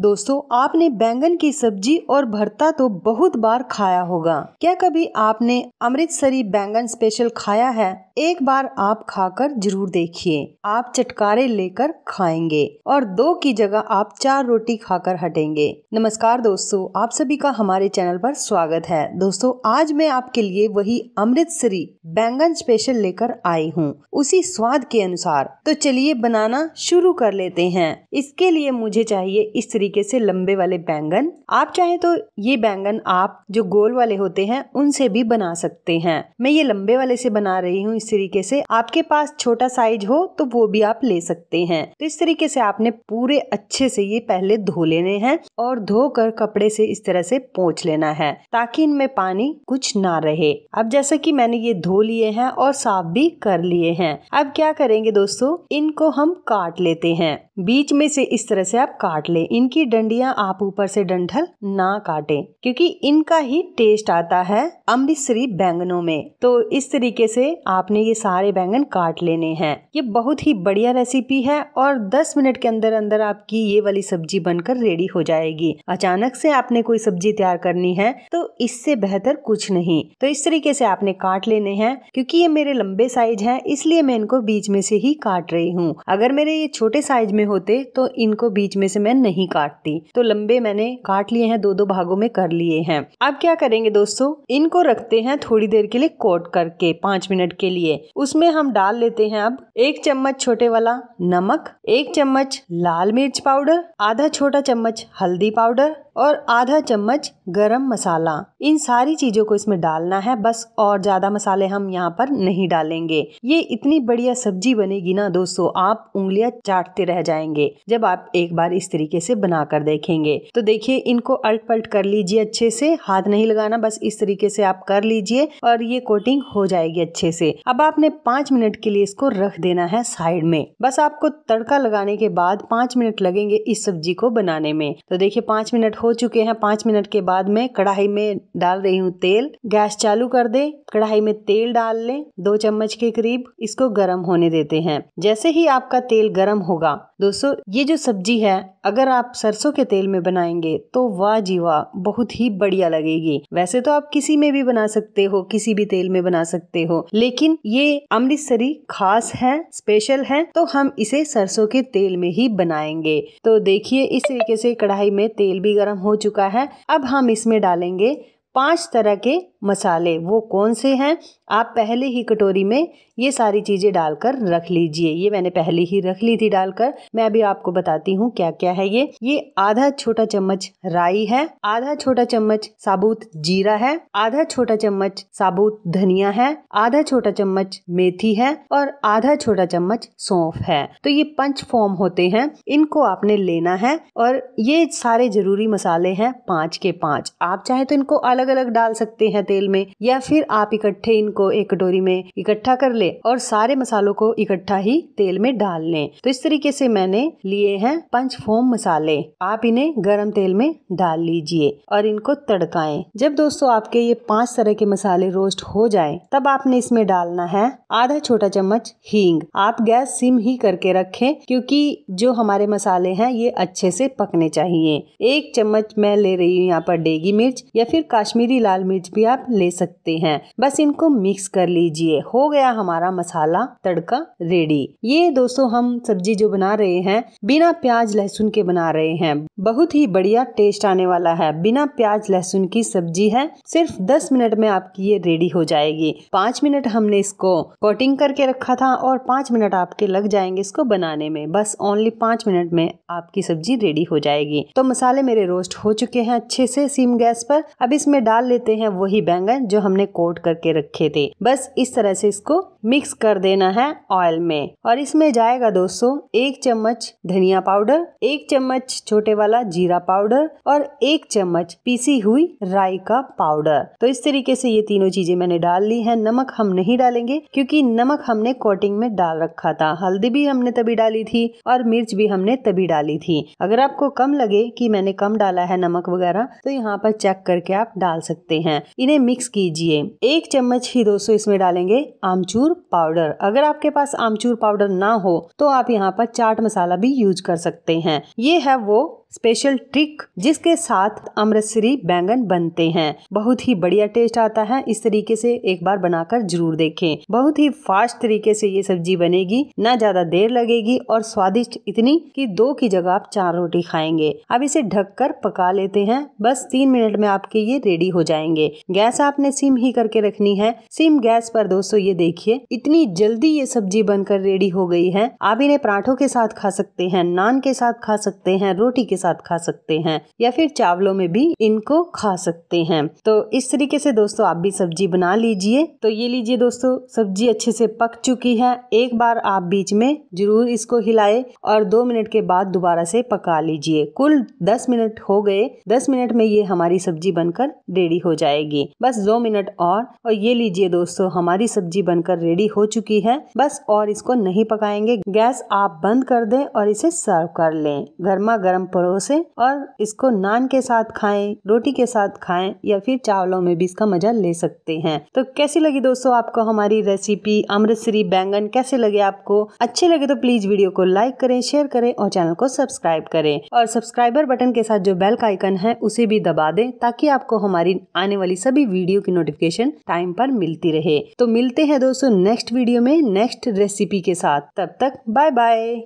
दोस्तों आपने बैंगन की सब्जी और भरता तो बहुत बार खाया होगा क्या कभी आपने अमृतसरी बैंगन स्पेशल खाया है एक बार आप खाकर जरूर देखिए आप चटकारे लेकर खाएंगे और दो की जगह आप चार रोटी खाकर हटेंगे नमस्कार दोस्तों आप सभी का हमारे चैनल पर स्वागत है दोस्तों आज मैं आपके लिए वही अमृतसरी बैंगन स्पेशल लेकर आई हूँ उसी स्वाद के अनुसार तो चलिए बनाना शुरू कर लेते हैं इसके लिए मुझे चाहिए इस तरीके से लंबे वाले बैंगन आप चाहे तो ये बैंगन आप जो गोल वाले होते हैं उनसे भी बना सकते हैं मैं ये लंबे वाले से बना रही हूँ इस तरीके से आपके पास छोटा साइज हो तो वो भी आप ले सकते हैं तो इस तरीके से आपने पूरे अच्छे से ये पहले धो लेने हैं और धोकर कपड़े से इस तरह से पोंछ लेना है ताकि इनमें पानी कुछ ना रहे अब जैसा कि मैंने ये धो लिए हैं और साफ भी कर लिए हैं अब क्या करेंगे दोस्तों इनको हम काट लेते हैं बीच में से इस तरह से आप काट लें इनकी डंडियां आप ऊपर से डंठल ना काटें क्योंकि इनका ही टेस्ट आता है अमृतसरी बैंगनों में तो इस तरीके से आपने ये सारे बैंगन काट लेने हैं ये बहुत ही बढ़िया रेसिपी है और 10 मिनट के अंदर अंदर आपकी ये वाली सब्जी बनकर रेडी हो जाएगी अचानक से आपने कोई सब्जी तैयार करनी है तो इससे बेहतर कुछ नहीं तो इस तरीके से आपने काट लेने हैं क्योंकि ये मेरे लंबे साइज है इसलिए मैं इनको बीच में से ही काट रही हूँ अगर मेरे ये छोटे साइज में में होते तो इनको बीच में से मैं नहीं काटती तो लंबे मैंने काट लिए हैं दो दो भागों में कर लिए हैं अब क्या करेंगे दोस्तों इनको रखते हैं थोड़ी देर के लिए कोट करके पांच मिनट के लिए उसमें हम डाल लेते हैं अब एक चम्मच छोटे वाला नमक एक चम्मच लाल मिर्च पाउडर आधा छोटा चम्मच हल्दी पाउडर और आधा चम्मच गरम मसाला इन सारी चीज़ों को इसमें डालना है बस और ज़्यादा मसाले हम यहाँ पर नहीं डालेंगे ये इतनी बढ़िया सब्जी बनेगी ना दोस्तों आप उंगलियां चाटते रह जाएंगे जब आप एक बार इस तरीके से बना कर देखेंगे तो देखिए इनको अल्ट पलट कर लीजिए अच्छे से हाथ नहीं लगाना बस इस तरीके से आप कर लीजिए और ये कोटिंग हो जाएगी अच्छे से अब आपने पांच मिनट के लिए इसको रख देना है साइड में बस आपको तड़का लगाने के बाद पांच मिनट लगेंगे इस सब्जी को बनाने में तो देखिये पांच मिनट हो चुके हैं पांच मिनट के बाद में कढ़ाई में डाल रही हूँ तेल गैस चालू कर दे कढ़ाई में तेल डाल लें दो चम्मच के करीब इसको गर्म होने देते हैं जैसे ही आपका तेल गर्म होगा दोस्तों ये जो सब्जी है अगर आप सरसों के तेल में बनाएंगे तो वाह जी वाह बहुत ही बढ़िया लगेगी वैसे तो आप किसी में भी बना सकते हो किसी भी तेल में बना सकते हो लेकिन ये अमृतसरी खास है स्पेशल है तो हम इसे सरसों के तेल में ही बनाएंगे तो देखिए इस तरीके से कढ़ाई में तेल भी गर्म गर्म हो चुका है अब हम इसमें डालेंगे पांच तरह के मसाले वो कौन से हैं आप पहले ही कटोरी में ये सारी चीज़ें डालकर रख लीजिए ये मैंने पहले ही रख ली थी डालकर मैं अभी आपको बताती हूँ क्या क्या है ये ये आधा छोटा चम्मच राई है आधा छोटा चम्मच साबुत जीरा है आधा छोटा चम्मच साबुत धनिया है आधा छोटा चम्मच मेथी है और आधा छोटा चम्मच सौंफ है तो ये पंच फॉर्म होते हैं इनको आपने लेना है और ये सारे जरूरी मसाले हैं पाँच के पाँच आप चाहे तो इनको अलग अलग अलग डाल सकते हैं तेल में या फिर आप इकट्ठे इनको एक कटोरी में इकट्ठा कर ले और सारे मसालों को इकट्ठा ही तेल में डाल लें तो इस तरीके से मैंने लिए हैं पंच फोम मसाले आप इन्हें गर्म तेल में डाल लीजिए और इनको तड़काएं जब दोस्तों आपके ये पांच तरह के मसाले रोस्ट हो जाए तब आपने इसमें डालना है आधा छोटा चम्मच हींग आप गैस सिम ही करके रखें क्योंकि जो हमारे मसाले हैं ये अच्छे से पकने चाहिए एक चम्मच मैं ले रही हूँ यहाँ पर डेगी मिर्च या फिर काश कश्मीरी लाल मिर्च भी आप ले सकते हैं बस इनको मिक्स कर लीजिए हो गया हमारा मसाला तड़का रेडी ये दोस्तों हम सब्जी जो बना रहे हैं बिना प्याज लहसुन के बना रहे हैं बहुत ही बढ़िया टेस्ट आने वाला है बिना प्याज लहसुन की सब्जी है सिर्फ दस मिनट में आपकी ये रेडी हो जाएगी पाँच मिनट हमने इसको कोटिंग करके रखा था और पाँच मिनट आपके लग जाएंगे इसको बनाने में बस ओनली पाँच मिनट में आपकी सब्जी रेडी हो जाएगी तो मसाले मेरे रोस्ट हो चुके हैं अच्छे से सीम गैस पर अब इसमें डाल लेते हैं वही बैंगन जो हमने कोट करके रखे थे बस इस तरह से इसको मिक्स कर देना है ऑयल में और इसमें जाएगा दोस्तों एक चम्मच धनिया पाउडर एक चम्मच छोटे वाला जीरा पाउडर और एक चम्मच पीसी हुई राई का पाउडर तो इस तरीके से ये तीनों चीजें मैंने डाल ली है नमक हम नहीं डालेंगे क्योंकि नमक हमने कोटिंग में डाल रखा था हल्दी भी हमने तभी डाली थी और मिर्च भी हमने तभी डाली थी अगर आपको कम लगे की मैंने कम डाला है नमक वगैरह तो यहाँ पर चेक करके आप डाल डाल सकते हैं इन्हें मिक्स कीजिए एक चम्मच ही दोस्तों इसमें डालेंगे आमचूर पाउडर अगर आपके पास आमचूर पाउडर ना हो तो आप यहाँ पर चाट मसाला भी यूज कर सकते हैं ये है वो स्पेशल ट्रिक जिसके साथ अमृतसरी बैंगन बनते हैं बहुत ही बढ़िया टेस्ट आता है इस तरीके से एक बार बनाकर जरूर देखें बहुत ही फास्ट तरीके से ये सब्जी बनेगी न ज्यादा देर लगेगी और स्वादिष्ट इतनी कि दो की जगह आप चार रोटी खाएंगे अब इसे ढककर पका लेते हैं बस तीन मिनट में आपके ये रेडी हो जाएंगे गैस आपने सिम ही करके रखनी है सिम गैस पर दोस्तों ये देखिए इतनी जल्दी ये सब्जी बनकर रेडी हो गई है आप इन्हें पराठों के साथ खा सकते हैं नान के साथ खा सकते हैं रोटी के साथ खा सकते हैं या फिर चावलों में भी इनको खा सकते हैं तो इस तरीके से दोस्तों आप भी सब्जी बना लीजिए तो ये लीजिए दोस्तों सब्जी अच्छे से पक चुकी है एक बार आप बीच में जरूर इसको हिलाए और दो मिनट के बाद दोबारा से पका लीजिए कुल दस मिनट हो गए दस मिनट में ये हमारी सब्जी बनकर रेडी हो जाएगी बस दो मिनट और और ये लीजिए दोस्तों हमारी सब्जी बनकर रेडी हो चुकी है बस और इसको नहीं पकाएंगे गैस आप बंद कर दें और इसे सर्व कर लें गर्मा गर्म परो डोसे और इसको नान के साथ खाएं रोटी के साथ खाएं या फिर चावलों में भी इसका मजा ले सकते हैं तो कैसी लगी दोस्तों आपको हमारी रेसिपी अमृतसरी बैंगन कैसे लगे आपको अच्छे लगे तो प्लीज वीडियो को लाइक करें शेयर करें और चैनल को सब्सक्राइब करें और सब्सक्राइबर बटन के साथ जो बेल का आइकन है उसे भी दबा दें ताकि आपको हमारी आने वाली सभी वीडियो की नोटिफिकेशन टाइम पर मिलती रहे तो मिलते हैं दोस्तों नेक्स्ट वीडियो में नेक्स्ट रेसिपी के साथ तब तक बाय बाय